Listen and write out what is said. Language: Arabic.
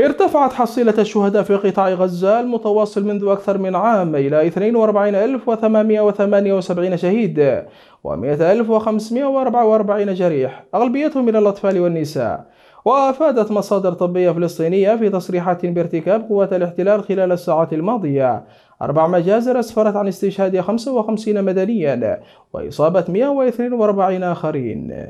ارتفعت حصيلة الشهداء في قطاع غزة المتواصل منذ أكثر من عام إلى 42878 شهيد و100544 جريح أغلبيتهم من الأطفال والنساء وأفادت مصادر طبية فلسطينية في تصريحات بارتكاب قوات الاحتلال خلال الساعات الماضية أربع مجازر أسفرت عن استشهاد 55 مدنيا وإصابة 142 آخرين